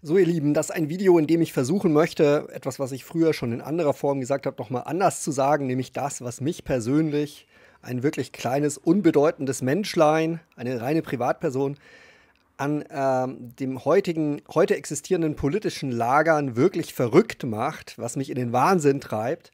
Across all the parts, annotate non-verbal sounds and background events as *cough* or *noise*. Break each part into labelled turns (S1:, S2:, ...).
S1: So, ihr Lieben, das ist ein Video, in dem ich versuchen möchte, etwas, was ich früher schon in anderer Form gesagt habe, nochmal anders zu sagen, nämlich das, was mich persönlich, ein wirklich kleines, unbedeutendes Menschlein, eine reine Privatperson, an äh, dem heutigen, heute existierenden politischen Lagern wirklich verrückt macht, was mich in den Wahnsinn treibt.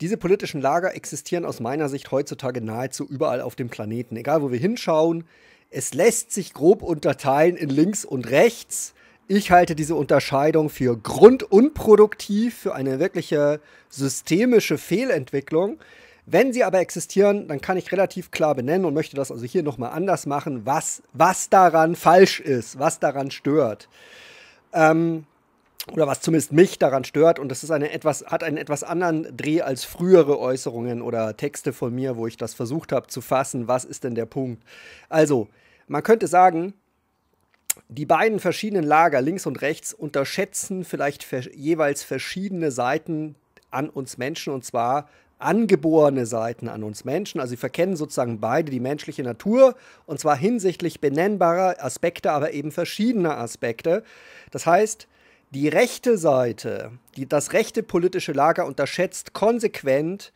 S1: Diese politischen Lager existieren aus meiner Sicht heutzutage nahezu überall auf dem Planeten. Egal, wo wir hinschauen, es lässt sich grob unterteilen in links und rechts ich halte diese Unterscheidung für grundunproduktiv, für eine wirkliche systemische Fehlentwicklung. Wenn sie aber existieren, dann kann ich relativ klar benennen und möchte das also hier nochmal anders machen, was, was daran falsch ist, was daran stört. Ähm, oder was zumindest mich daran stört. Und das ist eine etwas, hat einen etwas anderen Dreh als frühere Äußerungen oder Texte von mir, wo ich das versucht habe zu fassen. Was ist denn der Punkt? Also, man könnte sagen, die beiden verschiedenen Lager, links und rechts, unterschätzen vielleicht jeweils verschiedene Seiten an uns Menschen und zwar angeborene Seiten an uns Menschen. Also sie verkennen sozusagen beide die menschliche Natur und zwar hinsichtlich benennbarer Aspekte, aber eben verschiedener Aspekte. Das heißt, die rechte Seite, die, das rechte politische Lager unterschätzt konsequent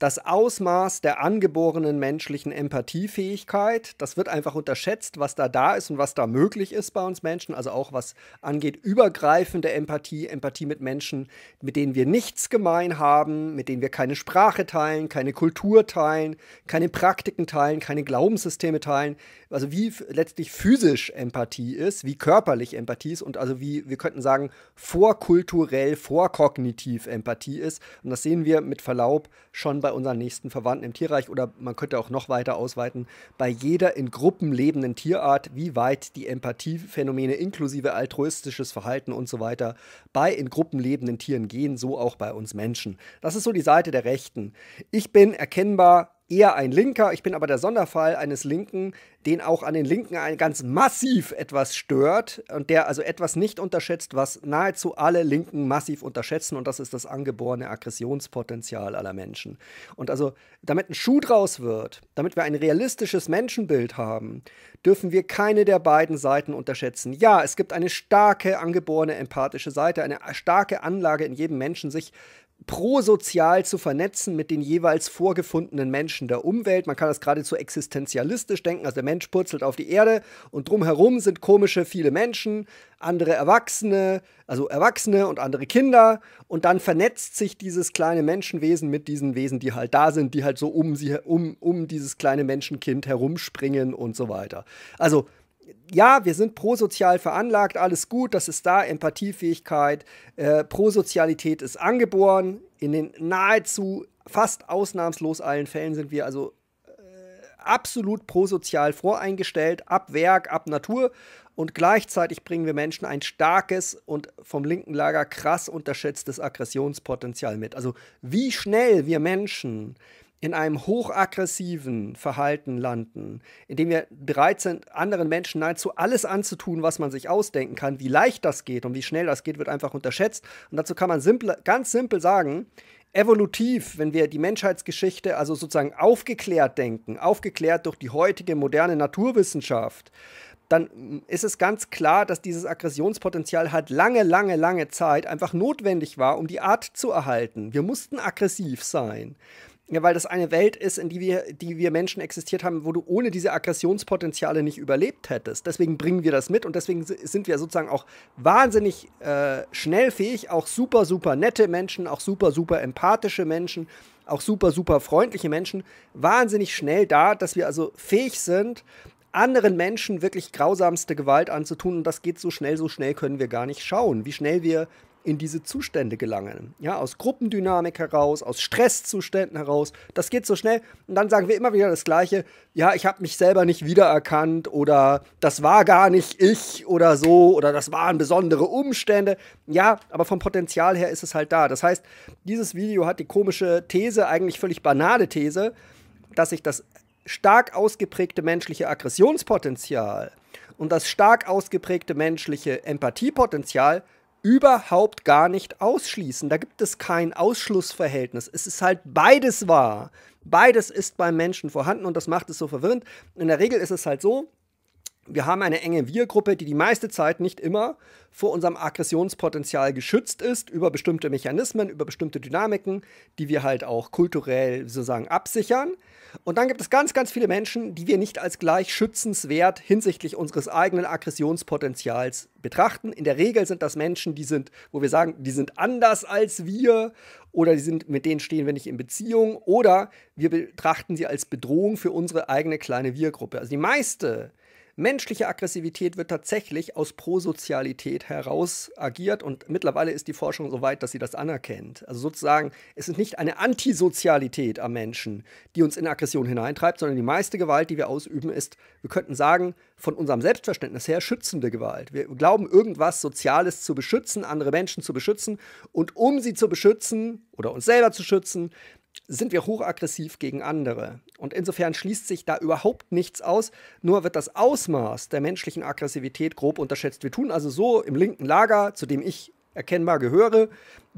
S1: das Ausmaß der angeborenen menschlichen Empathiefähigkeit. Das wird einfach unterschätzt, was da da ist und was da möglich ist bei uns Menschen. Also auch was angeht übergreifende Empathie, Empathie mit Menschen, mit denen wir nichts gemein haben, mit denen wir keine Sprache teilen, keine Kultur teilen, keine Praktiken teilen, keine Glaubenssysteme teilen, also wie letztlich physisch Empathie ist, wie körperlich Empathie ist und also wie wir könnten sagen, vorkulturell, vorkognitiv Empathie ist. Und das sehen wir mit Verlaub schon bei unseren nächsten Verwandten im Tierreich oder man könnte auch noch weiter ausweiten, bei jeder in Gruppen lebenden Tierart, wie weit die Empathiephänomene inklusive altruistisches Verhalten und so weiter bei in Gruppen lebenden Tieren gehen, so auch bei uns Menschen. Das ist so die Seite der Rechten. Ich bin erkennbar eher ein Linker. Ich bin aber der Sonderfall eines Linken, den auch an den Linken ein ganz massiv etwas stört und der also etwas nicht unterschätzt, was nahezu alle Linken massiv unterschätzen und das ist das angeborene Aggressionspotenzial aller Menschen. Und also, damit ein Schuh draus wird, damit wir ein realistisches Menschenbild haben, dürfen wir keine der beiden Seiten unterschätzen. Ja, es gibt eine starke angeborene empathische Seite, eine starke Anlage in jedem Menschen, sich prosozial zu vernetzen mit den jeweils vorgefundenen Menschen der Umwelt. Man kann das geradezu existenzialistisch denken. Also der Mensch purzelt auf die Erde und drumherum sind komische viele Menschen, andere Erwachsene, also Erwachsene und andere Kinder. Und dann vernetzt sich dieses kleine Menschenwesen mit diesen Wesen, die halt da sind, die halt so um, sie, um, um dieses kleine Menschenkind herumspringen und so weiter. Also ja, wir sind prosozial veranlagt, alles gut, das ist da, Empathiefähigkeit, äh, Prosozialität ist angeboren. In den nahezu fast ausnahmslos allen Fällen sind wir also äh, absolut prosozial voreingestellt, ab Werk, ab Natur. Und gleichzeitig bringen wir Menschen ein starkes und vom linken Lager krass unterschätztes Aggressionspotenzial mit. Also wie schnell wir Menschen in einem hochaggressiven Verhalten landen, indem wir 13 anderen Menschen nahezu alles anzutun, was man sich ausdenken kann, wie leicht das geht und wie schnell das geht, wird einfach unterschätzt. Und dazu kann man simple, ganz simpel sagen, evolutiv, wenn wir die Menschheitsgeschichte also sozusagen aufgeklärt denken, aufgeklärt durch die heutige moderne Naturwissenschaft, dann ist es ganz klar, dass dieses Aggressionspotenzial halt lange, lange, lange Zeit einfach notwendig war, um die Art zu erhalten. Wir mussten aggressiv sein. Ja, weil das eine Welt ist, in die wir, die wir Menschen existiert haben, wo du ohne diese Aggressionspotenziale nicht überlebt hättest. Deswegen bringen wir das mit und deswegen sind wir sozusagen auch wahnsinnig äh, schnellfähig, auch super, super nette Menschen, auch super, super empathische Menschen, auch super, super freundliche Menschen, wahnsinnig schnell da, dass wir also fähig sind, anderen Menschen wirklich grausamste Gewalt anzutun. Und das geht so schnell, so schnell können wir gar nicht schauen, wie schnell wir in diese Zustände gelangen. Ja, aus Gruppendynamik heraus, aus Stresszuständen heraus. Das geht so schnell. Und dann sagen wir immer wieder das Gleiche. Ja, ich habe mich selber nicht wiedererkannt oder das war gar nicht ich oder so oder das waren besondere Umstände. Ja, aber vom Potenzial her ist es halt da. Das heißt, dieses Video hat die komische These, eigentlich völlig banale These, dass sich das stark ausgeprägte menschliche Aggressionspotenzial und das stark ausgeprägte menschliche Empathiepotenzial überhaupt gar nicht ausschließen. Da gibt es kein Ausschlussverhältnis. Es ist halt beides wahr. Beides ist beim Menschen vorhanden und das macht es so verwirrend. In der Regel ist es halt so, wir haben eine enge Wir-Gruppe, die die meiste Zeit nicht immer vor unserem Aggressionspotenzial geschützt ist, über bestimmte Mechanismen, über bestimmte Dynamiken, die wir halt auch kulturell sozusagen absichern. Und dann gibt es ganz, ganz viele Menschen, die wir nicht als gleich schützenswert hinsichtlich unseres eigenen Aggressionspotenzials betrachten. In der Regel sind das Menschen, die sind, wo wir sagen, die sind anders als wir oder die sind, mit denen stehen wir nicht in Beziehung oder wir betrachten sie als Bedrohung für unsere eigene kleine Wir-Gruppe. Also die meiste Menschliche Aggressivität wird tatsächlich aus Prosozialität heraus agiert und mittlerweile ist die Forschung so weit, dass sie das anerkennt. Also sozusagen, es ist nicht eine Antisozialität am Menschen, die uns in Aggression hineintreibt, sondern die meiste Gewalt, die wir ausüben, ist, wir könnten sagen, von unserem Selbstverständnis her schützende Gewalt. Wir glauben, irgendwas Soziales zu beschützen, andere Menschen zu beschützen und um sie zu beschützen oder uns selber zu schützen, sind wir hochaggressiv gegen andere. Und insofern schließt sich da überhaupt nichts aus, nur wird das Ausmaß der menschlichen Aggressivität grob unterschätzt. Wir tun also so im linken Lager, zu dem ich erkennbar gehöre,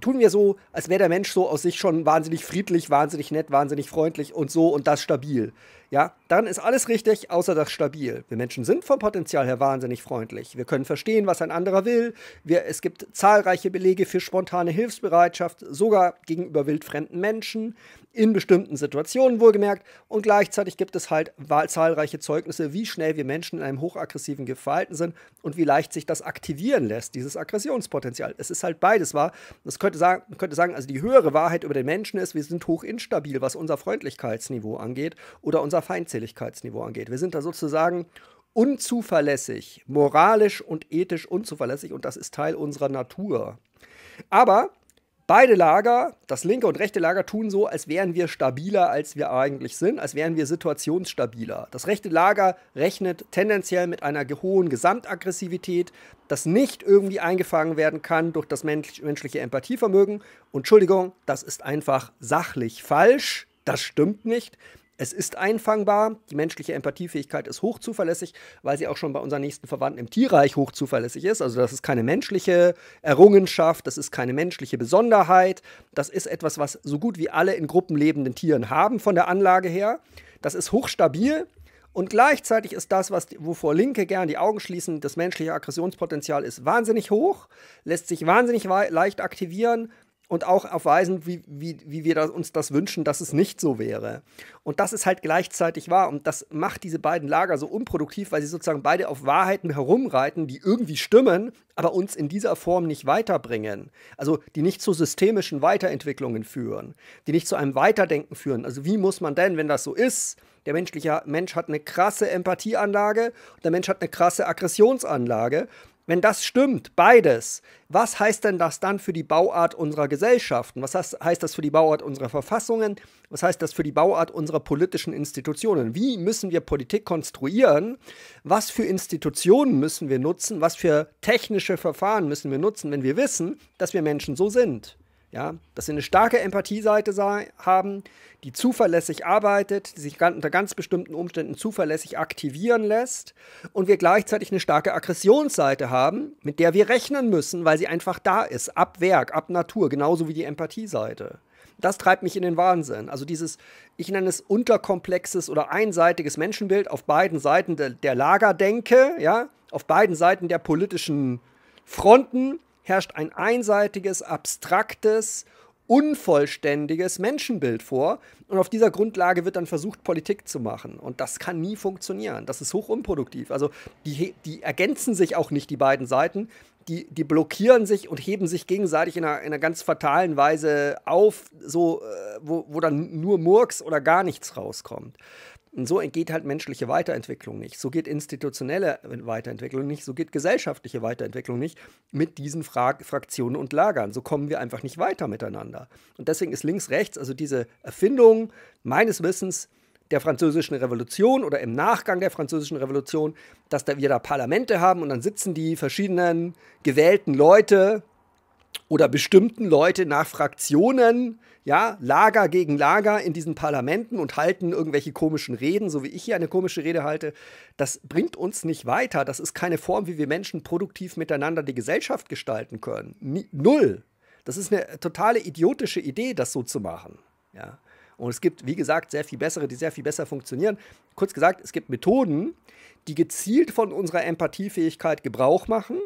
S1: tun wir so, als wäre der Mensch so aus sich schon wahnsinnig friedlich, wahnsinnig nett, wahnsinnig freundlich und so und das stabil. Ja, dann ist alles richtig, außer das stabil. Wir Menschen sind vom Potenzial her wahnsinnig freundlich. Wir können verstehen, was ein anderer will. Wir, es gibt zahlreiche Belege für spontane Hilfsbereitschaft, sogar gegenüber wildfremden Menschen, in bestimmten Situationen wohlgemerkt. Und gleichzeitig gibt es halt zahlreiche Zeugnisse, wie schnell wir Menschen in einem hochaggressiven Verhalten sind und wie leicht sich das aktivieren lässt, dieses Aggressionspotenzial. Es ist halt beides wahr. Das könnte sagen, man könnte sagen, also die höhere Wahrheit über den Menschen ist, wir sind hoch instabil, was unser Freundlichkeitsniveau angeht oder unser unser Feindseligkeitsniveau angeht. Wir sind da sozusagen unzuverlässig, moralisch und ethisch unzuverlässig und das ist Teil unserer Natur. Aber beide Lager, das linke und rechte Lager, tun so, als wären wir stabiler, als wir eigentlich sind, als wären wir situationsstabiler. Das rechte Lager rechnet tendenziell mit einer hohen Gesamtaggressivität, das nicht irgendwie eingefangen werden kann durch das mensch menschliche Empathievermögen. Und Entschuldigung, das ist einfach sachlich falsch. Das stimmt nicht. Es ist einfangbar, die menschliche Empathiefähigkeit ist hochzuverlässig, weil sie auch schon bei unseren nächsten Verwandten im Tierreich hochzuverlässig ist. Also das ist keine menschliche Errungenschaft, das ist keine menschliche Besonderheit, das ist etwas, was so gut wie alle in Gruppen lebenden Tieren haben von der Anlage her. Das ist hochstabil, und gleichzeitig ist das, was, wovor Linke gern die Augen schließen, das menschliche Aggressionspotenzial ist wahnsinnig hoch, lässt sich wahnsinnig leicht aktivieren und auch auf Weisen, wie, wie, wie wir das, uns das wünschen, dass es nicht so wäre. Und das ist halt gleichzeitig wahr und das macht diese beiden Lager so unproduktiv, weil sie sozusagen beide auf Wahrheiten herumreiten, die irgendwie stimmen, aber uns in dieser Form nicht weiterbringen. Also die nicht zu systemischen Weiterentwicklungen führen, die nicht zu einem Weiterdenken führen. Also wie muss man denn, wenn das so ist, der menschliche Mensch hat eine krasse Empathieanlage, der Mensch hat eine krasse Aggressionsanlage wenn das stimmt, beides, was heißt denn das dann für die Bauart unserer Gesellschaften? Was heißt das für die Bauart unserer Verfassungen? Was heißt das für die Bauart unserer politischen Institutionen? Wie müssen wir Politik konstruieren? Was für Institutionen müssen wir nutzen? Was für technische Verfahren müssen wir nutzen, wenn wir wissen, dass wir Menschen so sind? Ja, dass sie eine starke Empathieseite haben, die zuverlässig arbeitet, die sich unter ganz bestimmten Umständen zuverlässig aktivieren lässt und wir gleichzeitig eine starke Aggressionsseite haben, mit der wir rechnen müssen, weil sie einfach da ist, ab Werk, ab Natur, genauso wie die Empathieseite. Das treibt mich in den Wahnsinn. Also dieses, ich nenne es unterkomplexes oder einseitiges Menschenbild auf beiden Seiten der, der Lagerdenke, ja, auf beiden Seiten der politischen Fronten herrscht ein einseitiges, abstraktes, unvollständiges Menschenbild vor. Und auf dieser Grundlage wird dann versucht, Politik zu machen. Und das kann nie funktionieren. Das ist hoch unproduktiv. Also die, die ergänzen sich auch nicht, die beiden Seiten. Die, die blockieren sich und heben sich gegenseitig in einer, in einer ganz fatalen Weise auf, so, äh, wo, wo dann nur Murks oder gar nichts rauskommt. Und so geht halt menschliche Weiterentwicklung nicht. So geht institutionelle Weiterentwicklung nicht. So geht gesellschaftliche Weiterentwicklung nicht mit diesen Fra Fraktionen und Lagern. So kommen wir einfach nicht weiter miteinander. Und deswegen ist links-rechts, also diese Erfindung meines Wissens der französischen Revolution oder im Nachgang der französischen Revolution, dass da wir da Parlamente haben und dann sitzen die verschiedenen gewählten Leute oder bestimmten Leute nach Fraktionen, ja, Lager gegen Lager in diesen Parlamenten und halten irgendwelche komischen Reden, so wie ich hier eine komische Rede halte. Das bringt uns nicht weiter. Das ist keine Form, wie wir Menschen produktiv miteinander die Gesellschaft gestalten können. N null. Das ist eine totale idiotische Idee, das so zu machen. Ja. Und es gibt, wie gesagt, sehr viel bessere, die sehr viel besser funktionieren. Kurz gesagt, es gibt Methoden, die gezielt von unserer Empathiefähigkeit Gebrauch machen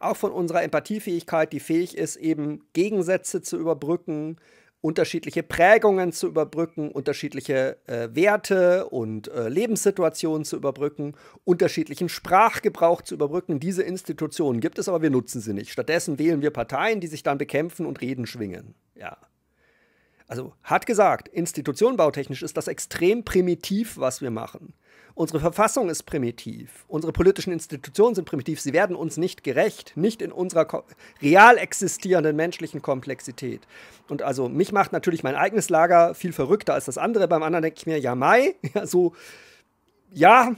S1: auch von unserer Empathiefähigkeit, die fähig ist, eben Gegensätze zu überbrücken, unterschiedliche Prägungen zu überbrücken, unterschiedliche äh, Werte und äh, Lebenssituationen zu überbrücken, unterschiedlichen Sprachgebrauch zu überbrücken. Diese Institutionen gibt es, aber wir nutzen sie nicht. Stattdessen wählen wir Parteien, die sich dann bekämpfen und Reden schwingen. Ja. Also, hat gesagt, institutionenbautechnisch ist das extrem primitiv, was wir machen. Unsere Verfassung ist primitiv. Unsere politischen Institutionen sind primitiv. Sie werden uns nicht gerecht, nicht in unserer real existierenden menschlichen Komplexität. Und also mich macht natürlich mein eigenes Lager viel verrückter als das andere. Beim anderen denke ich mir, ja, Mai, *laughs* ja, so, ja,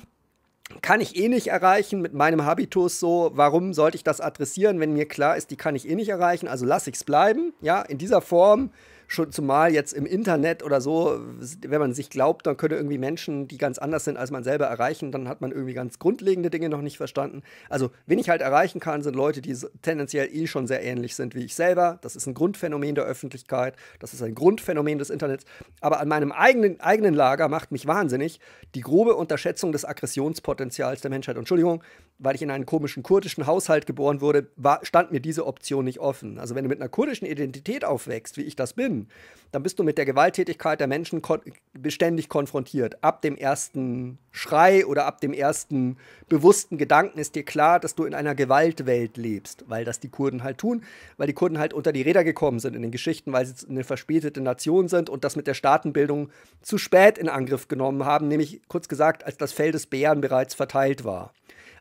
S1: kann ich eh nicht erreichen mit meinem Habitus so, warum sollte ich das adressieren, wenn mir klar ist, die kann ich eh nicht erreichen, also lasse ich es bleiben, ja, in dieser Form schon zumal jetzt im Internet oder so, wenn man sich glaubt, dann könne irgendwie Menschen, die ganz anders sind, als man selber erreichen, dann hat man irgendwie ganz grundlegende Dinge noch nicht verstanden. Also, wen ich halt erreichen kann, sind Leute, die tendenziell eh schon sehr ähnlich sind wie ich selber. Das ist ein Grundphänomen der Öffentlichkeit, das ist ein Grundphänomen des Internets. Aber an meinem eigenen, eigenen Lager macht mich wahnsinnig die grobe Unterschätzung des Aggressionspotenzials der Menschheit. Entschuldigung, weil ich in einem komischen kurdischen Haushalt geboren wurde, war, stand mir diese Option nicht offen. Also, wenn du mit einer kurdischen Identität aufwächst, wie ich das bin, dann bist du mit der Gewalttätigkeit der Menschen kon beständig konfrontiert. Ab dem ersten Schrei oder ab dem ersten bewussten Gedanken ist dir klar, dass du in einer Gewaltwelt lebst, weil das die Kurden halt tun, weil die Kurden halt unter die Räder gekommen sind in den Geschichten, weil sie eine verspätete Nation sind und das mit der Staatenbildung zu spät in Angriff genommen haben, nämlich kurz gesagt, als das Feld des Bären bereits verteilt war.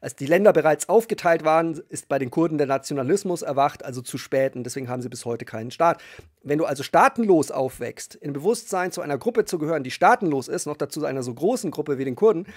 S1: Als die Länder bereits aufgeteilt waren, ist bei den Kurden der Nationalismus erwacht, also zu spät und deswegen haben sie bis heute keinen Staat. Wenn du also staatenlos aufwächst, im Bewusstsein zu einer Gruppe zu gehören, die staatenlos ist, noch dazu einer so großen Gruppe wie den Kurden,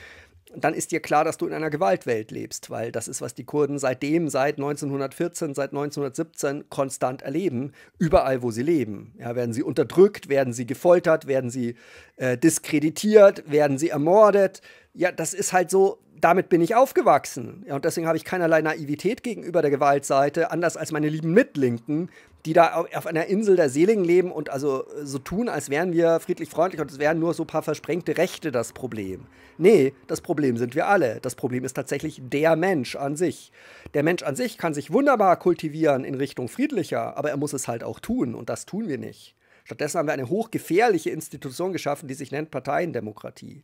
S1: dann ist dir klar, dass du in einer Gewaltwelt lebst, weil das ist, was die Kurden seitdem, seit 1914, seit 1917 konstant erleben, überall, wo sie leben. Ja, werden sie unterdrückt, werden sie gefoltert, werden sie äh, diskreditiert, werden sie ermordet. Ja, das ist halt so, damit bin ich aufgewachsen. Ja, und deswegen habe ich keinerlei Naivität gegenüber der Gewaltseite, anders als meine lieben Mitlinken, die da auf einer Insel der Seligen leben und also äh, so tun, als wären wir friedlich freundlich und es wären nur so ein paar versprengte Rechte das Problem. Nee, das Problem sind wir alle. Das Problem ist tatsächlich der Mensch an sich. Der Mensch an sich kann sich wunderbar kultivieren in Richtung friedlicher, aber er muss es halt auch tun und das tun wir nicht. Stattdessen haben wir eine hochgefährliche Institution geschaffen, die sich nennt Parteiendemokratie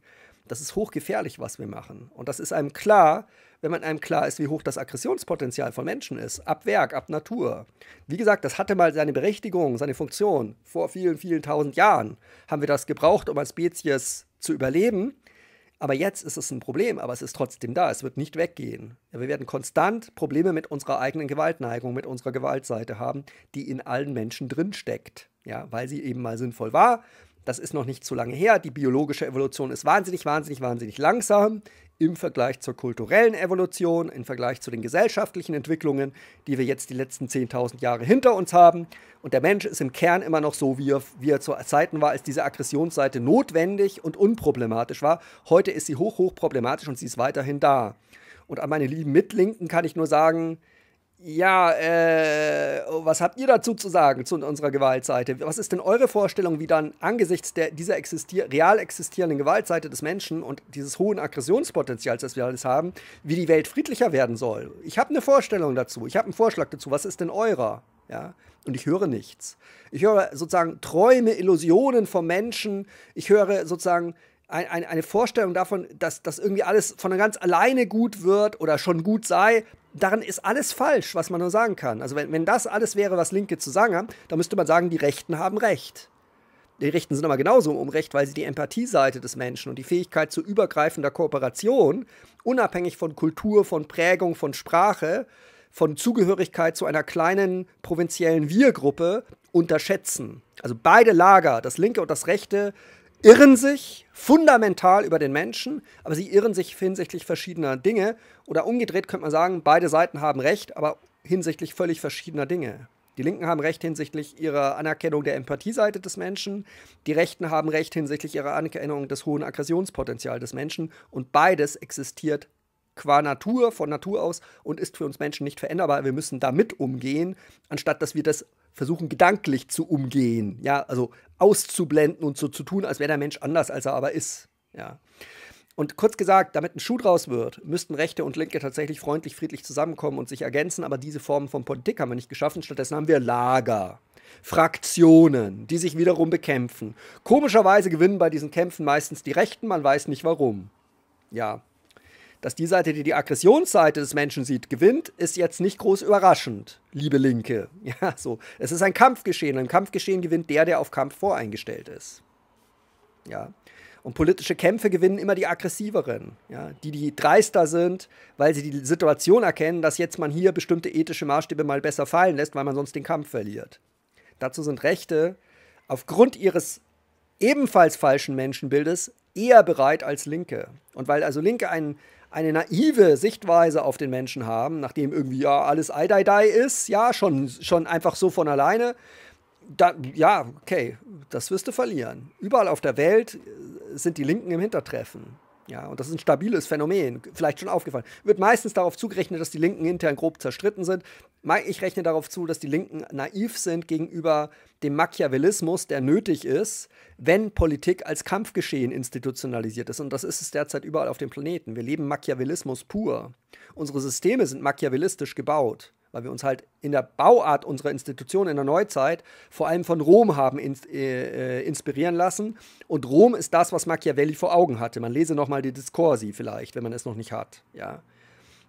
S1: das ist hochgefährlich, was wir machen. Und das ist einem klar, wenn man einem klar ist, wie hoch das Aggressionspotenzial von Menschen ist, ab Werk, ab Natur. Wie gesagt, das hatte mal seine Berechtigung, seine Funktion. Vor vielen, vielen tausend Jahren haben wir das gebraucht, um als Spezies zu überleben. Aber jetzt ist es ein Problem, aber es ist trotzdem da, es wird nicht weggehen. Wir werden konstant Probleme mit unserer eigenen Gewaltneigung, mit unserer Gewaltseite haben, die in allen Menschen drinsteckt, ja, weil sie eben mal sinnvoll war, das ist noch nicht so lange her. Die biologische Evolution ist wahnsinnig, wahnsinnig, wahnsinnig langsam im Vergleich zur kulturellen Evolution, im Vergleich zu den gesellschaftlichen Entwicklungen, die wir jetzt die letzten 10.000 Jahre hinter uns haben. Und der Mensch ist im Kern immer noch so, wie er, wie er zu Zeiten war, als diese Aggressionsseite notwendig und unproblematisch war. Heute ist sie hoch, hoch problematisch und sie ist weiterhin da. Und an meine lieben Mitlinken kann ich nur sagen, ja, äh, oh, was habt ihr dazu zu sagen zu unserer Gewaltseite? Was ist denn eure Vorstellung, wie dann angesichts der, dieser existier real existierenden Gewaltseite des Menschen und dieses hohen Aggressionspotenzials, das wir alles haben, wie die Welt friedlicher werden soll? Ich habe eine Vorstellung dazu, ich habe einen Vorschlag dazu. Was ist denn eurer? Ja? Und ich höre nichts. Ich höre sozusagen Träume, Illusionen vom Menschen. Ich höre sozusagen eine Vorstellung davon, dass das irgendwie alles von ganz alleine gut wird oder schon gut sei, daran ist alles falsch, was man nur sagen kann. Also wenn, wenn das alles wäre, was Linke zu sagen haben, dann müsste man sagen, die Rechten haben Recht. Die Rechten sind aber genauso um Recht, weil sie die Empathieseite des Menschen und die Fähigkeit zu übergreifender Kooperation, unabhängig von Kultur, von Prägung, von Sprache, von Zugehörigkeit zu einer kleinen provinziellen Wir-Gruppe unterschätzen. Also beide Lager, das linke und das rechte, irren sich fundamental über den Menschen, aber sie irren sich hinsichtlich verschiedener Dinge. Oder umgedreht könnte man sagen, beide Seiten haben recht, aber hinsichtlich völlig verschiedener Dinge. Die Linken haben Recht hinsichtlich ihrer Anerkennung der Empathieseite des Menschen, die Rechten haben Recht hinsichtlich ihrer Anerkennung des hohen Aggressionspotenzials des Menschen und beides existiert qua Natur, von Natur aus und ist für uns Menschen nicht veränderbar. Wir müssen damit umgehen, anstatt dass wir das versuchen gedanklich zu umgehen, ja, also auszublenden und so zu tun, als wäre der Mensch anders, als er aber ist, ja. Und kurz gesagt, damit ein Schuh draus wird, müssten Rechte und Linke tatsächlich freundlich, friedlich zusammenkommen und sich ergänzen, aber diese Formen von Politik haben wir nicht geschaffen, stattdessen haben wir Lager. Fraktionen, die sich wiederum bekämpfen. Komischerweise gewinnen bei diesen Kämpfen meistens die Rechten, man weiß nicht warum. Ja, dass die Seite, die die Aggressionsseite des Menschen sieht, gewinnt, ist jetzt nicht groß überraschend, liebe Linke. *laughs* Ja, so. Es ist ein Kampfgeschehen. Ein Kampfgeschehen gewinnt der, der auf Kampf voreingestellt ist. Ja. Und politische Kämpfe gewinnen immer die aggressiveren, ja, die, die dreister sind, weil sie die Situation erkennen, dass jetzt man hier bestimmte ethische Maßstäbe mal besser fallen lässt, weil man sonst den Kampf verliert. Dazu sind Rechte aufgrund ihres ebenfalls falschen Menschenbildes eher bereit als Linke. Und weil also Linke einen eine naive Sichtweise auf den Menschen haben, nachdem irgendwie ja alles ei dai dai ist, ja, schon, schon einfach so von alleine. Da, ja, okay, das wirst du verlieren. Überall auf der Welt äh, sind die Linken im Hintertreffen. Ja, und das ist ein stabiles Phänomen, vielleicht schon aufgefallen. Wird meistens darauf zugerechnet, dass die Linken intern grob zerstritten sind. Ich rechne darauf zu, dass die Linken naiv sind gegenüber dem Machiavellismus, der nötig ist, wenn Politik als Kampfgeschehen institutionalisiert ist. Und das ist es derzeit überall auf dem Planeten. Wir leben Machiavellismus pur. Unsere Systeme sind machiavellistisch gebaut weil wir uns halt in der Bauart unserer Institution in der Neuzeit vor allem von Rom haben ins, äh, äh, inspirieren lassen. Und Rom ist das, was Machiavelli vor Augen hatte. Man lese nochmal die Discorsi vielleicht, wenn man es noch nicht hat. Ja?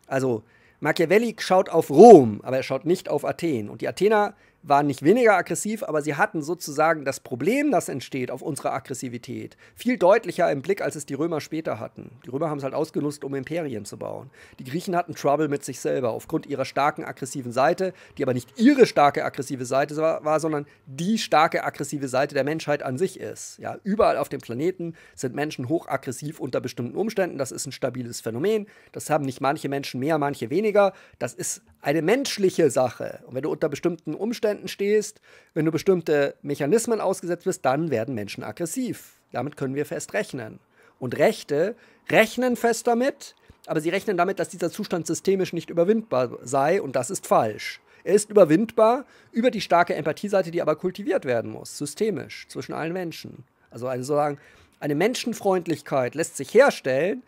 S1: Also Machiavelli schaut auf Rom, aber er schaut nicht auf Athen. Und die Athener waren nicht weniger aggressiv, aber sie hatten sozusagen das Problem, das entsteht auf unserer Aggressivität, viel deutlicher im Blick, als es die Römer später hatten. Die Römer haben es halt ausgenutzt, um Imperien zu bauen. Die Griechen hatten Trouble mit sich selber aufgrund ihrer starken aggressiven Seite, die aber nicht ihre starke aggressive Seite war, war sondern die starke aggressive Seite der Menschheit an sich ist. Ja, überall auf dem Planeten sind Menschen hochaggressiv unter bestimmten Umständen. Das ist ein stabiles Phänomen. Das haben nicht manche Menschen mehr, manche weniger. Das ist eine menschliche Sache. Und wenn du unter bestimmten Umständen Umständen stehst, wenn du bestimmte Mechanismen ausgesetzt bist, dann werden Menschen aggressiv. Damit können wir fest rechnen. Und Rechte rechnen fest damit, aber sie rechnen damit, dass dieser Zustand systemisch nicht überwindbar sei und das ist falsch. Er ist überwindbar über die starke Empathieseite, die aber kultiviert werden muss, systemisch, zwischen allen Menschen. Also, also sozusagen, eine Menschenfreundlichkeit lässt sich herstellen,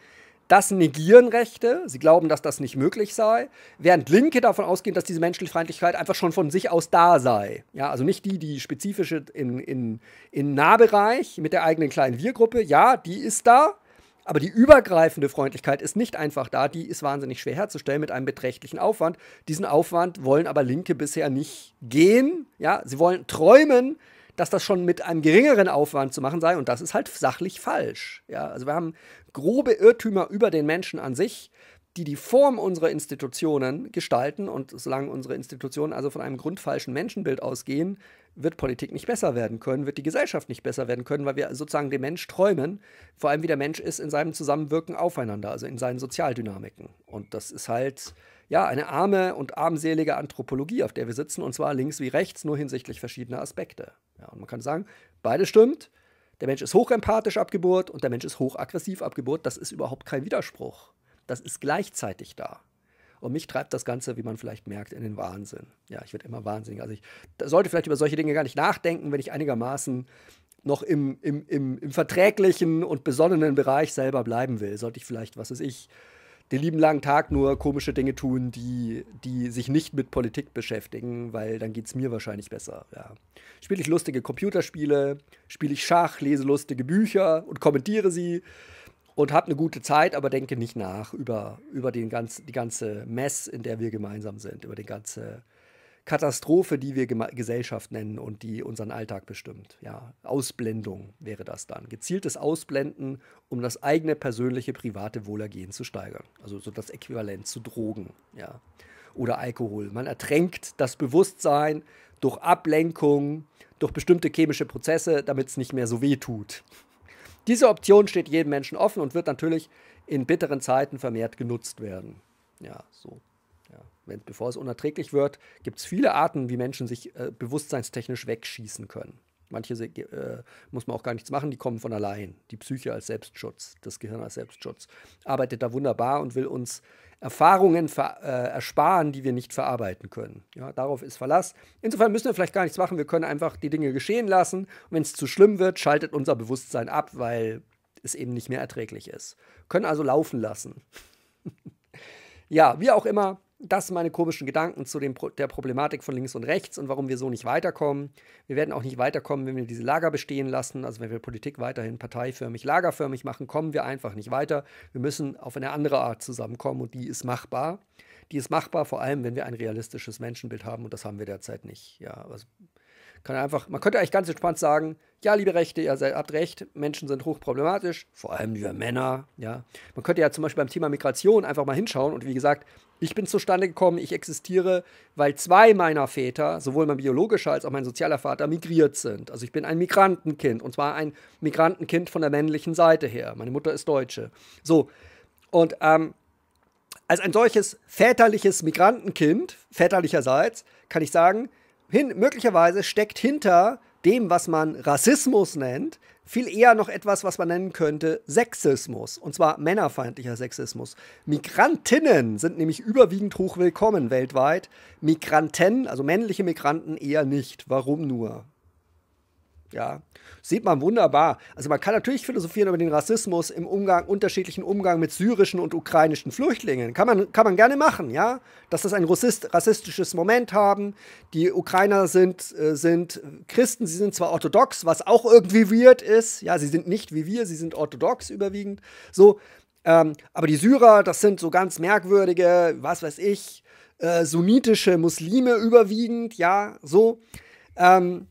S1: das negieren Rechte. Sie glauben, dass das nicht möglich sei. Während Linke davon ausgehen, dass diese Menschenfeindlichkeit einfach schon von sich aus da sei. Ja, also nicht die, die spezifische in, in, im Nahbereich mit der eigenen kleinen Wir-Gruppe. Ja, die ist da. Aber die übergreifende Freundlichkeit ist nicht einfach da. Die ist wahnsinnig schwer herzustellen mit einem beträchtlichen Aufwand. Diesen Aufwand wollen aber Linke bisher nicht gehen. Ja, sie wollen träumen, dass das schon mit einem geringeren Aufwand zu machen sei und das ist halt sachlich falsch. Ja, also wir haben grobe Irrtümer über den Menschen an sich, die die Form unserer Institutionen gestalten und solange unsere Institutionen also von einem grundfalschen Menschenbild ausgehen, wird Politik nicht besser werden können, wird die Gesellschaft nicht besser werden können, weil wir sozusagen dem Mensch träumen, vor allem wie der Mensch ist in seinem Zusammenwirken aufeinander, also in seinen Sozialdynamiken. Und das ist halt ja eine arme und armselige Anthropologie, auf der wir sitzen, und zwar links wie rechts, nur hinsichtlich verschiedener Aspekte. Ja, und man kann sagen, beides stimmt. Der Mensch ist hochempathisch ab und der Mensch ist hochaggressiv ab Das ist überhaupt kein Widerspruch. Das ist gleichzeitig da. Und mich treibt das Ganze, wie man vielleicht merkt, in den Wahnsinn. Ja, ich werde immer wahnsinnig. Also ich sollte vielleicht über solche Dinge gar nicht nachdenken, wenn ich einigermaßen noch im, im, im, im verträglichen und besonnenen Bereich selber bleiben will. Sollte ich vielleicht, was weiß ich, den lieben langen Tag nur komische Dinge tun, die, die sich nicht mit Politik beschäftigen, weil dann geht es mir wahrscheinlich besser. Ja. Spiele ich lustige Computerspiele, spiele ich Schach, lese lustige Bücher und kommentiere sie und habe eine gute Zeit, aber denke nicht nach über, über den ganz, die ganze Mess, in der wir gemeinsam sind, über den ganzen. Katastrophe, die wir Gesellschaft nennen und die unseren Alltag bestimmt. Ja, Ausblendung wäre das dann. Gezieltes Ausblenden, um das eigene persönliche private Wohlergehen zu steigern. Also so das Äquivalent zu Drogen, ja. Oder Alkohol. Man ertränkt das Bewusstsein durch Ablenkung, durch bestimmte chemische Prozesse, damit es nicht mehr so weh tut. Diese Option steht jedem Menschen offen und wird natürlich in bitteren Zeiten vermehrt genutzt werden. Ja, so wenn, bevor es unerträglich wird, gibt es viele Arten, wie Menschen sich äh, bewusstseinstechnisch wegschießen können. Manche äh, muss man auch gar nichts machen, die kommen von allein. Die Psyche als Selbstschutz, das Gehirn als Selbstschutz arbeitet da wunderbar und will uns Erfahrungen äh, ersparen, die wir nicht verarbeiten können. Ja, darauf ist Verlass. Insofern müssen wir vielleicht gar nichts machen, wir können einfach die Dinge geschehen lassen. Und wenn es zu schlimm wird, schaltet unser Bewusstsein ab, weil es eben nicht mehr erträglich ist. Können also laufen lassen. *laughs* ja, wie auch immer, das sind meine komischen Gedanken zu dem, der Problematik von links und rechts und warum wir so nicht weiterkommen. Wir werden auch nicht weiterkommen, wenn wir diese Lager bestehen lassen. Also wenn wir Politik weiterhin parteiförmig, lagerförmig machen, kommen wir einfach nicht weiter. Wir müssen auf eine andere Art zusammenkommen und die ist machbar. Die ist machbar, vor allem, wenn wir ein realistisches Menschenbild haben und das haben wir derzeit nicht. Ja, also kann einfach, man könnte eigentlich ganz entspannt sagen, ja, liebe Rechte, ihr habt recht, Menschen sind hochproblematisch, vor allem wir Männer, ja. Man könnte ja zum Beispiel beim Thema Migration einfach mal hinschauen und wie gesagt, ich bin zustande gekommen, ich existiere, weil zwei meiner Väter, sowohl mein biologischer als auch mein sozialer Vater, migriert sind. Also ich bin ein Migrantenkind und zwar ein Migrantenkind von der männlichen Seite her. Meine Mutter ist Deutsche. So, und ähm, als ein solches väterliches Migrantenkind, väterlicherseits, kann ich sagen, hin, möglicherweise steckt hinter dem, was man Rassismus nennt, viel eher noch etwas, was man nennen könnte Sexismus. Und zwar männerfeindlicher Sexismus. Migrantinnen sind nämlich überwiegend hochwillkommen weltweit. Migranten, also männliche Migranten, eher nicht. Warum nur? Ja, sieht man wunderbar. Also man kann natürlich philosophieren über den Rassismus im Umgang, unterschiedlichen Umgang mit syrischen und ukrainischen Flüchtlingen. Kann man, kann man gerne machen, ja. Dass das ein Rassist, rassistisches Moment haben. Die Ukrainer sind, äh, sind Christen, sie sind zwar orthodox, was auch irgendwie weird ist. Ja, sie sind nicht wie wir, sie sind orthodox überwiegend. So, ähm, aber die Syrer, das sind so ganz merkwürdige, was weiß ich, äh, sunnitische Muslime überwiegend, ja, so. Ähm,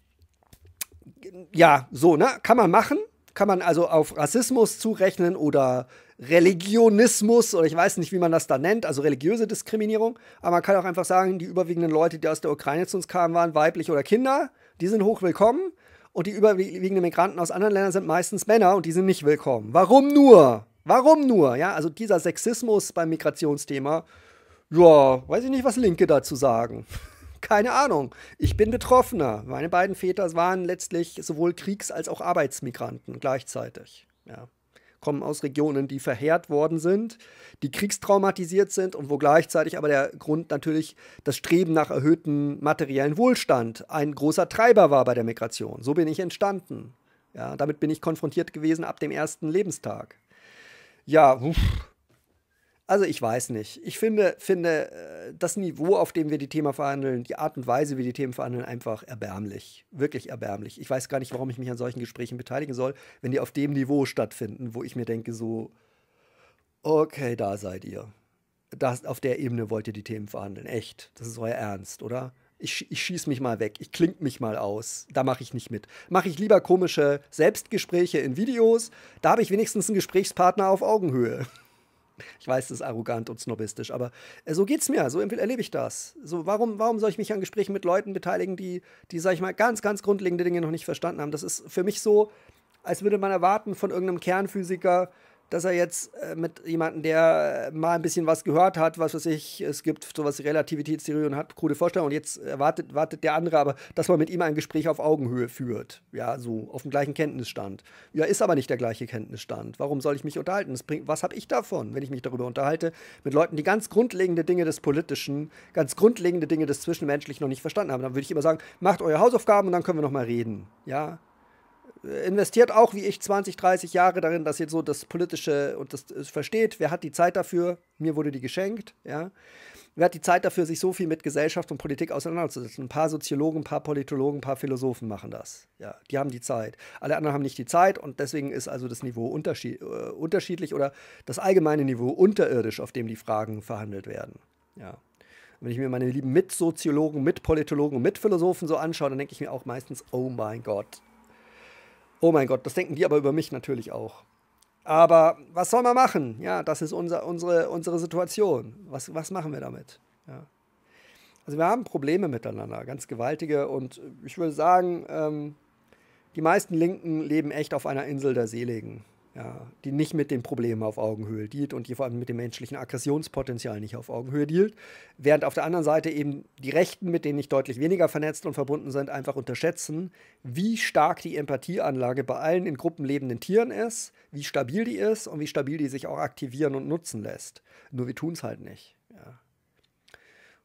S1: ja, so, ne? Kann man machen. Kann man also auf Rassismus zurechnen oder Religionismus oder ich weiß nicht, wie man das da nennt, also religiöse Diskriminierung. Aber man kann auch einfach sagen, die überwiegenden Leute, die aus der Ukraine zu uns kamen, waren weiblich oder Kinder. Die sind hoch willkommen. Und die überwiegenden Migranten aus anderen Ländern sind meistens Männer und die sind nicht willkommen. Warum nur? Warum nur? Ja, also dieser Sexismus beim Migrationsthema, ja, weiß ich nicht, was Linke dazu sagen keine Ahnung. Ich bin Betroffener. Meine beiden Väter waren letztlich sowohl Kriegs- als auch Arbeitsmigranten gleichzeitig. Ja. Kommen aus Regionen, die verheert worden sind, die kriegstraumatisiert sind und wo gleichzeitig aber der Grund natürlich das Streben nach erhöhtem materiellen Wohlstand ein großer Treiber war bei der Migration. So bin ich entstanden. Ja, damit bin ich konfrontiert gewesen ab dem ersten Lebenstag. Ja, uff also ich weiß nicht. Ich finde, finde äh, das Niveau, auf dem wir die Themen verhandeln, die Art und Weise, wie die Themen verhandeln, einfach erbärmlich. Wirklich erbärmlich. Ich weiß gar nicht, warum ich mich an solchen Gesprächen beteiligen soll, wenn die auf dem Niveau stattfinden, wo ich mir denke, so, okay, da seid ihr. Das, auf der Ebene wollt ihr die Themen verhandeln. Echt. Das ist euer Ernst, oder? ich, ich schieße mich mal weg, ich klinge mich mal aus, da mache ich nicht mit. Mache ich lieber komische Selbstgespräche in Videos, da habe ich wenigstens einen Gesprächspartner auf Augenhöhe. Ich weiß, das ist arrogant und snobistisch, aber äh, so geht's mir, so erlebe ich das. So, warum, warum soll ich mich an Gesprächen mit Leuten beteiligen, die, die, sag ich mal, ganz, ganz grundlegende Dinge noch nicht verstanden haben? Das ist für mich so, als würde man erwarten von irgendeinem Kernphysiker, dass er jetzt äh, mit jemandem, der äh, mal ein bisschen was gehört hat, was weiß ich, es gibt sowas wie Relativitätstheorie und hat krude Vorstellungen und jetzt äh, wartet, wartet der andere aber, dass man mit ihm ein Gespräch auf Augenhöhe führt. Ja, so, auf dem gleichen Kenntnisstand. Ja, ist aber nicht der gleiche Kenntnisstand. Warum soll ich mich unterhalten? Bringt, was habe ich davon, wenn ich mich darüber unterhalte, mit Leuten, die ganz grundlegende Dinge des Politischen, ganz grundlegende Dinge des Zwischenmenschlichen noch nicht verstanden haben? Dann würde ich immer sagen, macht eure Hausaufgaben und dann können wir nochmal reden. Ja, investiert auch wie ich 20, 30 Jahre darin, dass ihr so das Politische und das, das, versteht. Wer hat die Zeit dafür? Mir wurde die geschenkt. Ja? Wer hat die Zeit dafür, sich so viel mit Gesellschaft und Politik auseinanderzusetzen? Ein paar Soziologen, ein paar Politologen, ein paar Philosophen machen das. Ja, die haben die Zeit. Alle anderen haben nicht die Zeit und deswegen ist also das Niveau unterschied äh, unterschiedlich oder das allgemeine Niveau unterirdisch, auf dem die Fragen verhandelt werden. Ja wenn ich mir meine lieben Mitsoziologen, Mitpolitologen und Mitphilosophen so anschaue, dann denke ich mir auch meistens, oh mein Gott, Oh mein Gott, das denken die aber über mich natürlich auch. Aber was soll man machen? Ja, das ist unser, unsere, unsere Situation. Was, was machen wir damit? Ja. Also wir haben Probleme miteinander, ganz gewaltige. Und ich würde sagen, ähm, die meisten Linken leben echt auf einer Insel der Seligen ja, die nicht mit den Problemen auf Augenhöhe dealt und die vor allem mit dem menschlichen Aggressionspotenzial nicht auf Augenhöhe dealt. Während auf der anderen Seite eben die Rechten, mit denen ich deutlich weniger vernetzt und verbunden sind, einfach unterschätzen, wie stark die Empathieanlage bei allen in Gruppen lebenden Tieren ist, wie stabil die ist und wie stabil die sich auch aktivieren und nutzen lässt. Nur wir tun es halt nicht. Ja.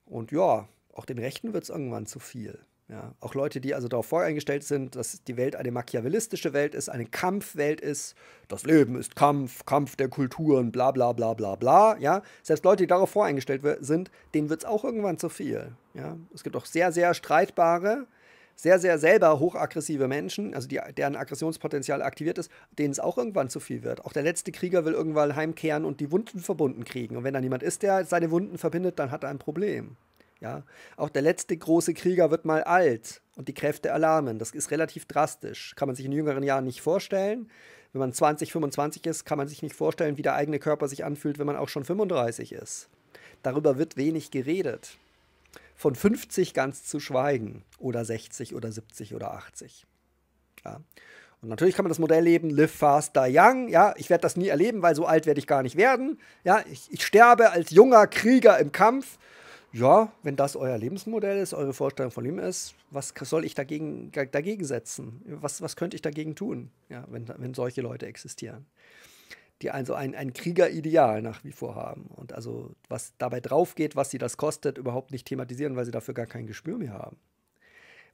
S1: Und ja, auch den Rechten wird es irgendwann zu viel. Ja, auch Leute, die also darauf voreingestellt sind, dass die Welt eine machiavellistische Welt ist, eine Kampfwelt ist, das Leben ist Kampf, Kampf der Kulturen, bla bla bla bla bla. Ja, selbst Leute, die darauf voreingestellt sind, denen wird es auch irgendwann zu viel. Ja, es gibt auch sehr, sehr streitbare, sehr, sehr selber hochaggressive Menschen, also die, deren Aggressionspotenzial aktiviert ist, denen es auch irgendwann zu viel wird. Auch der letzte Krieger will irgendwann heimkehren und die Wunden verbunden kriegen. Und wenn da niemand ist, der seine Wunden verbindet, dann hat er ein Problem. Ja, auch der letzte große Krieger wird mal alt und die Kräfte erlahmen. Das ist relativ drastisch. Kann man sich in jüngeren Jahren nicht vorstellen. Wenn man 20, 25 ist, kann man sich nicht vorstellen, wie der eigene Körper sich anfühlt, wenn man auch schon 35 ist. Darüber wird wenig geredet. Von 50 ganz zu schweigen oder 60 oder 70 oder 80. Ja. Und natürlich kann man das Modell leben, live fast, die young. Ja, ich werde das nie erleben, weil so alt werde ich gar nicht werden. Ja, ich, ich sterbe als junger Krieger im Kampf ja, wenn das euer Lebensmodell ist, eure Vorstellung von Leben ist, was soll ich dagegen, dagegen setzen? Was, was könnte ich dagegen tun, ja, wenn, wenn solche Leute existieren? Die also ein, ein Kriegerideal nach wie vor haben und also was dabei draufgeht, was sie das kostet, überhaupt nicht thematisieren, weil sie dafür gar kein Gespür mehr haben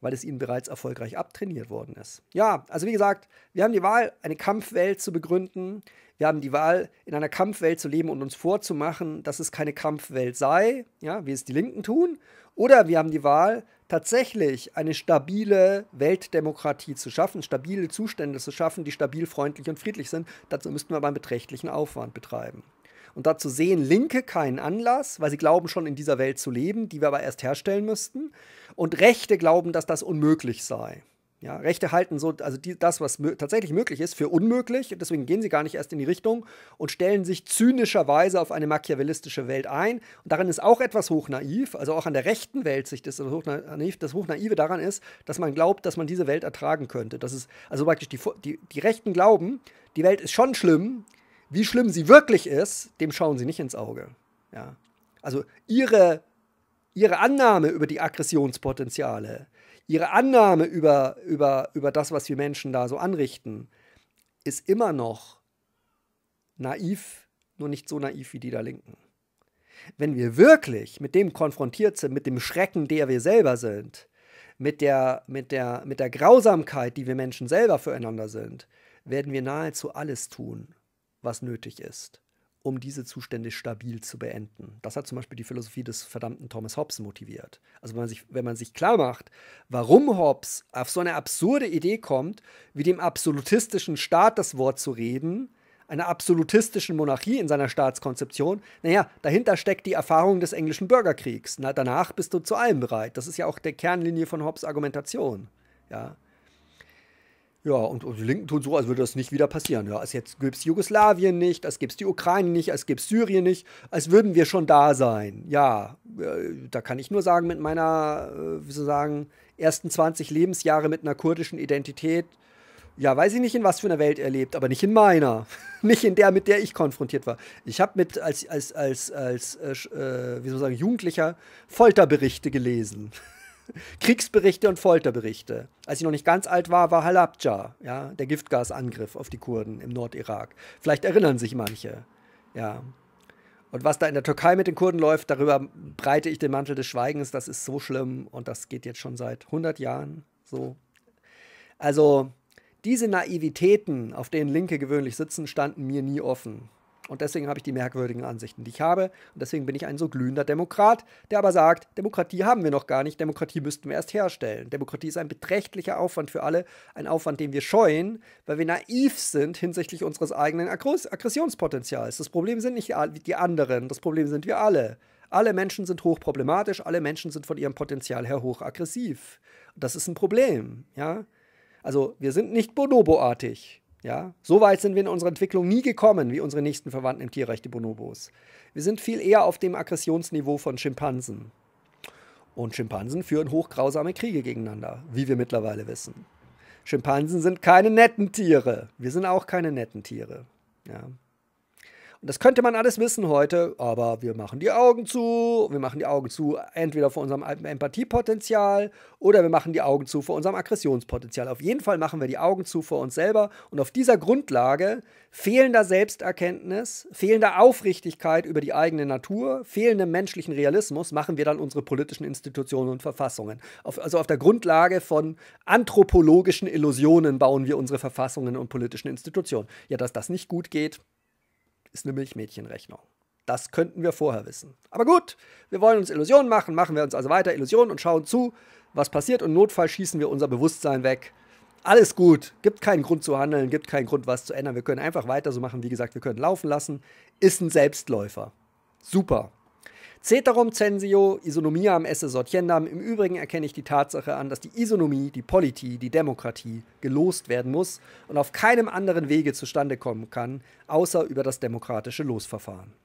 S1: weil es ihnen bereits erfolgreich abtrainiert worden ist. Ja, also wie gesagt, wir haben die Wahl, eine Kampfwelt zu begründen. Wir haben die Wahl, in einer Kampfwelt zu leben und uns vorzumachen, dass es keine Kampfwelt sei, ja, wie es die Linken tun. Oder wir haben die Wahl, tatsächlich eine stabile Weltdemokratie zu schaffen, stabile Zustände zu schaffen, die stabil, freundlich und friedlich sind. Dazu müssten wir aber einen beträchtlichen Aufwand betreiben. Und dazu sehen Linke keinen Anlass, weil sie glauben schon in dieser Welt zu leben, die wir aber erst herstellen müssten. Und Rechte glauben, dass das unmöglich sei. Ja, Rechte halten so, also die, das, was mö tatsächlich möglich ist, für unmöglich. deswegen gehen sie gar nicht erst in die Richtung und stellen sich zynischerweise auf eine machiavellistische Welt ein. Und darin ist auch etwas hochnaiv, also auch an der rechten Weltsicht ist das hochnaiv. Das Hochnaive daran ist, dass man glaubt, dass man diese Welt ertragen könnte. Das ist, also praktisch die, die, die Rechten glauben, die Welt ist schon schlimm, wie schlimm sie wirklich ist, dem schauen sie nicht ins Auge. Ja. Also ihre, ihre Annahme über die Aggressionspotenziale, ihre Annahme über, über, über das, was wir Menschen da so anrichten, ist immer noch naiv, nur nicht so naiv wie die da Linken. Wenn wir wirklich mit dem konfrontiert sind, mit dem Schrecken, der wir selber sind, mit der, mit der, mit der Grausamkeit, die wir Menschen selber füreinander sind, werden wir nahezu alles tun, was nötig ist, um diese Zustände stabil zu beenden. Das hat zum Beispiel die Philosophie des verdammten Thomas Hobbes motiviert. Also wenn man sich, wenn man sich klar macht, warum Hobbes auf so eine absurde Idee kommt, wie dem absolutistischen Staat das Wort zu reden, einer absolutistischen Monarchie in seiner Staatskonzeption. Naja, dahinter steckt die Erfahrung des englischen Bürgerkriegs. Na, danach bist du zu allem bereit. Das ist ja auch der Kernlinie von Hobbes Argumentation. Ja. Ja, und, und, die Linken tun so, als würde das nicht wieder passieren. Ja, als jetzt gibt es Jugoslawien nicht, als gibt es die Ukraine nicht, als gibt es Syrien nicht, als würden wir schon da sein. Ja, äh, da kann ich nur sagen, mit meiner, äh, wie soll sagen, ersten 20 Lebensjahre mit einer kurdischen Identität, ja, weiß ich nicht, in was für einer Welt er lebt, aber nicht in meiner. *laughs* nicht in der, mit der ich konfrontiert war. Ich habe mit als, als, als, als äh, äh wie soll man sagen, Jugendlicher Folterberichte gelesen. Kriegsberichte und Folterberichte. Als ich noch nicht ganz alt war, war Halabja, ja, der Giftgasangriff auf die Kurden im Nordirak. Vielleicht erinnern sich manche. Ja. Und was da in der Türkei mit den Kurden läuft, darüber breite ich den Mantel des Schweigens. Das ist so schlimm und das geht jetzt schon seit 100 Jahren so. Also diese Naivitäten, auf denen Linke gewöhnlich sitzen, standen mir nie offen. Und deswegen habe ich die merkwürdigen Ansichten, die ich habe. Und deswegen bin ich ein so glühender Demokrat, der aber sagt, Demokratie haben wir noch gar nicht, Demokratie müssten wir erst herstellen. Demokratie ist ein beträchtlicher Aufwand für alle, ein Aufwand, den wir scheuen, weil wir naiv sind hinsichtlich unseres eigenen Aggressionspotenzials. Das Problem sind nicht die anderen, das Problem sind wir alle. Alle Menschen sind hochproblematisch, alle Menschen sind von ihrem Potenzial her hochaggressiv. aggressiv. Das ist ein Problem, ja. Also wir sind nicht bonoboartig. Ja, so weit sind wir in unserer Entwicklung nie gekommen wie unsere nächsten Verwandten im Tierreich, die Bonobos. Wir sind viel eher auf dem Aggressionsniveau von Schimpansen. Und Schimpansen führen hochgrausame Kriege gegeneinander, wie wir mittlerweile wissen. Schimpansen sind keine netten Tiere. Wir sind auch keine netten Tiere. Ja das könnte man alles wissen heute, aber wir machen die Augen zu. Wir machen die Augen zu entweder vor unserem Empathiepotenzial oder wir machen die Augen zu vor unserem Aggressionspotenzial. Auf jeden Fall machen wir die Augen zu vor uns selber und auf dieser Grundlage fehlender Selbsterkenntnis, fehlender Aufrichtigkeit über die eigene Natur, fehlendem menschlichen Realismus machen wir dann unsere politischen Institutionen und Verfassungen. Auf, also auf der Grundlage von anthropologischen Illusionen bauen wir unsere Verfassungen und politischen Institutionen. Ja, dass das nicht gut geht, ist eine Milchmädchenrechnung. Das könnten wir vorher wissen. Aber gut, wir wollen uns Illusionen machen, machen wir uns also weiter Illusionen und schauen zu, was passiert und im Notfall schießen wir unser Bewusstsein weg. Alles gut, gibt keinen Grund zu handeln, gibt keinen Grund, was zu ändern. Wir können einfach weiter so machen, wie gesagt, wir können laufen lassen. Ist ein Selbstläufer. Super. Ceterum censio isonomiam esse sortiendam. Im Übrigen erkenne ich die Tatsache an, dass die Isonomie, die Politie, die Demokratie gelost werden muss und auf keinem anderen Wege zustande kommen kann, außer über das demokratische Losverfahren.